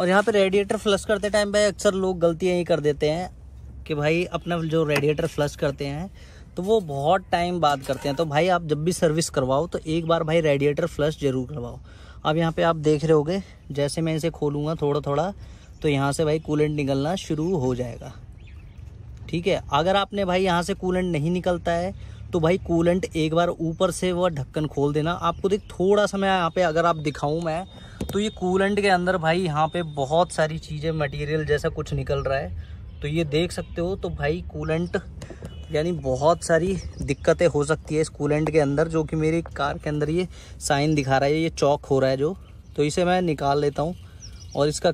और यहाँ पे रेडिएटर फ्लश करते टाइम भाई अक्सर लोग गलतियाँ ही कर देते हैं कि भाई अपना जो रेडिएटर फ्लश करते हैं तो वो बहुत टाइम बाद करते हैं तो भाई आप जब भी सर्विस करवाओ तो एक बार भाई रेडिएटर फ्लश जरूर करवाओ अब यहाँ पे आप देख रहे होगे जैसे मैं इसे खोलूँगा थोड़ा थोड़ा तो यहाँ से भाई कूलेंट निकलना शुरू हो जाएगा ठीक है अगर आपने भाई यहाँ से कूलेंट नहीं निकलता है तो भाई कूलेंट एक बार ऊपर से वह ढक्कन खोल देना आपको देख थोड़ा समय यहाँ पे अगर आप दिखाऊँ मैं तो ये कूलेंट के अंदर भाई यहाँ पे बहुत सारी चीज़ें मटेरियल जैसा कुछ निकल रहा है तो ये देख सकते हो तो भाई कूलेंट यानी बहुत सारी दिक्कतें हो सकती है इस कूलेंट के अंदर जो कि मेरी कार के अंदर ये साइन दिखा रहा है ये चौक हो रहा है जो तो इसे मैं निकाल लेता हूँ और इसका